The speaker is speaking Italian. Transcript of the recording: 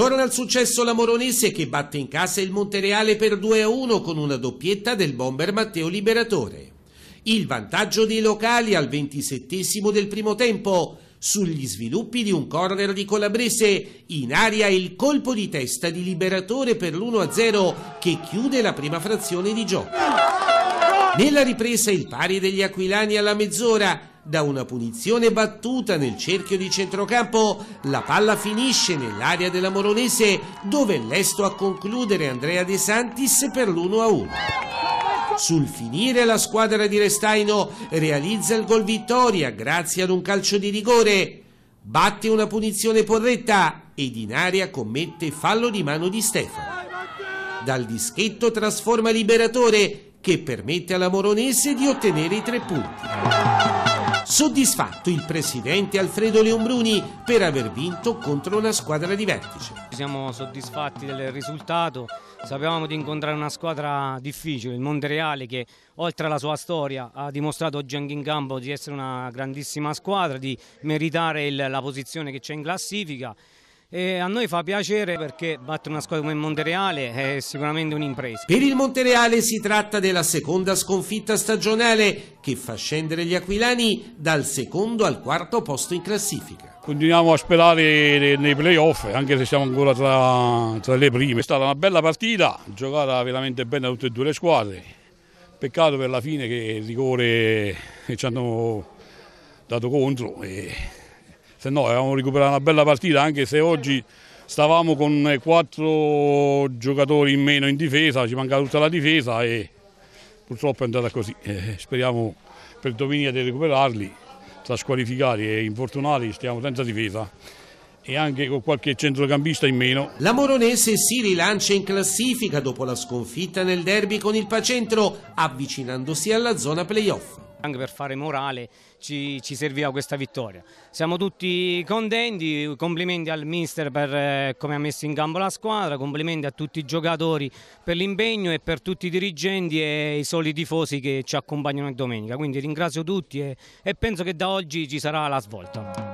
Torna al successo la Moronese che batte in casa il Montereale per 2-1 con una doppietta del bomber Matteo Liberatore. Il vantaggio dei locali al 27 del primo tempo sugli sviluppi di un corner di Colabrese, in aria il colpo di testa di Liberatore per l'1-0 che chiude la prima frazione di gioco. Nella ripresa il pari degli aquilani alla mezz'ora da una punizione battuta nel cerchio di centrocampo, la palla finisce nell'area della Moronese dove è lesto a concludere Andrea De Santis per l'1-1. Sul finire la squadra di Restaino realizza il gol vittoria grazie ad un calcio di rigore. Batte una punizione porretta ed in area commette fallo di mano di Stefano. Dal dischetto trasforma Liberatore che permette alla Moronese di ottenere i tre punti. Soddisfatto il presidente Alfredo Leombruni per aver vinto contro una squadra di vertice. Siamo soddisfatti del risultato, sapevamo di incontrare una squadra difficile, il Montereale che oltre alla sua storia ha dimostrato oggi anche in campo di essere una grandissima squadra, di meritare il, la posizione che c'è in classifica. E a noi fa piacere perché battere una squadra come il Montereale è sicuramente un'impresa. Per il Montereale si tratta della seconda sconfitta stagionale che fa scendere gli aquilani dal secondo al quarto posto in classifica. Continuiamo a sperare nei playoff, anche se siamo ancora tra, tra le prime. È stata una bella partita, giocata veramente bene da tutte e due le squadre. Peccato per la fine che il rigore ci hanno dato contro. E se no avevamo recuperato una bella partita anche se oggi stavamo con eh, quattro giocatori in meno in difesa, ci mancava tutta la difesa e purtroppo è andata così. Eh, speriamo per domenica di recuperarli, tra squalificati e infortunati stiamo senza difesa e anche con qualche centrocampista in meno. La Moronese si rilancia in classifica dopo la sconfitta nel derby con il Pacentro, avvicinandosi alla zona playoff. Anche per fare morale ci, ci, serviva questa vittoria. Siamo tutti contenti, complimenti al mister per eh, come ha messo in campo la squadra, complimenti a tutti i giocatori per l'impegno e per tutti i dirigenti e i soli tifosi che ci accompagnano domenica. Quindi ringrazio tutti e, e penso che da oggi ci sarà la svolta.